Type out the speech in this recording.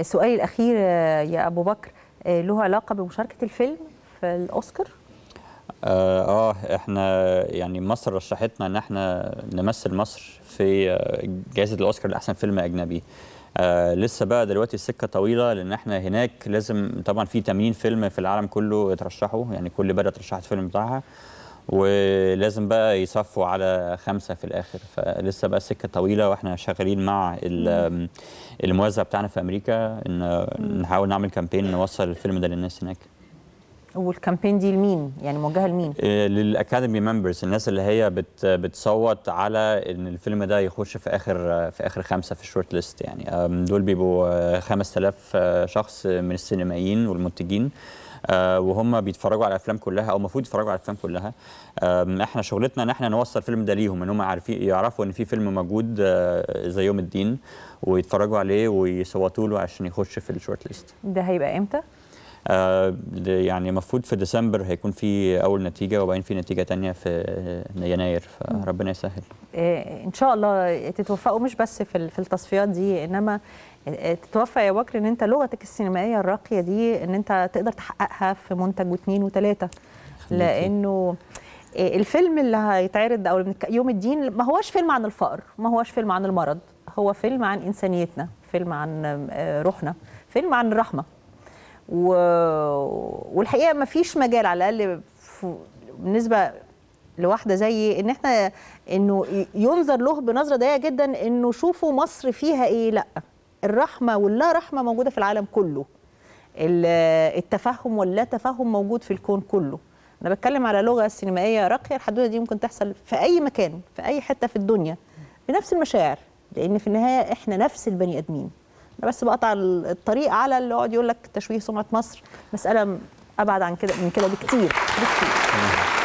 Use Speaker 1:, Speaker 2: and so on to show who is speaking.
Speaker 1: السؤال الأخير آه، يا أبو بكر آه، له علاقة بمشاركة الفيلم في الأوسكار؟
Speaker 2: آه،, آه, إحنا يعني مصر رشحتنا إن إحنا نمثل مصر في جائزة الأوسكار لأحسن فيلم أجنبي. آه لسه بقى دلوقتي السكه طويله لان احنا هناك لازم طبعا في 80 فيلم في العالم كله يترشحوا يعني كل بلد رشحت فيلم بتاعها ولازم بقى يصفوا على خمسة في الآخر فلسه بقى السكة طويلة وإحنا شغالين مع الموزع بتاعنا في أمريكا إن نحاول نعمل كامبين نوصل الفيلم ده للناس هناك
Speaker 1: والكامبين دي لمين يعني موجهه لمين
Speaker 2: آه، للاكاديمي ممبرز الناس اللي هي بت بتصوت على ان الفيلم ده يخش في اخر في اخر خمسه في الشورت ليست يعني دول بيبقوا 5000 آه، آه، شخص من السينمائيين والمنتجين وهم بيتفرجوا على الافلام كلها او المفروض يتفرجوا على الافلام كلها احنا شغلتنا ان احنا نوصل الفيلم ده ليهم ان هم عارفين يعرفوا ان في فيلم موجود زي يوم الدين ويتفرجوا عليه ويصوتوا له عشان يخش في الشورت ليست
Speaker 1: ده هيبقى امتى
Speaker 2: آه، يعني المفروض في ديسمبر هيكون في اول نتيجه وبعدين في نتيجه ثانيه في يناير فربنا يسهل
Speaker 1: آه، ان شاء الله تتوفقوا مش بس في في التصفيات دي انما آه، تتوفق يا وكر ان انت لغتك السينمائيه الراقيه دي ان انت تقدر تحققها في منتج واثنين وثلاثه لانه الفيلم اللي هيتعرض او يوم الدين ما هوش فيلم عن الفقر ما هوش فيلم عن المرض هو فيلم عن انسانيتنا فيلم عن روحنا فيلم عن الرحمه و... والحقيقه ما فيش مجال على الاقل بالنسبه لواحده زيي ان احنا انه ينظر له بنظره ضيقه جدا انه شوفوا مصر فيها ايه لا الرحمه واللا رحمه موجوده في العالم كله التفهم واللا تفهم موجود في الكون كله انا بتكلم على لغه سينمائيه راقيه الحدوته دي ممكن تحصل في اي مكان في اي حته في الدنيا بنفس المشاعر لان في النهايه احنا نفس البني ادمين انا بس بقطع الطريق على اللي يقعد يقول لك تشويه سمعه مصر مساله ابعد عن كده من كده بكتير بكتير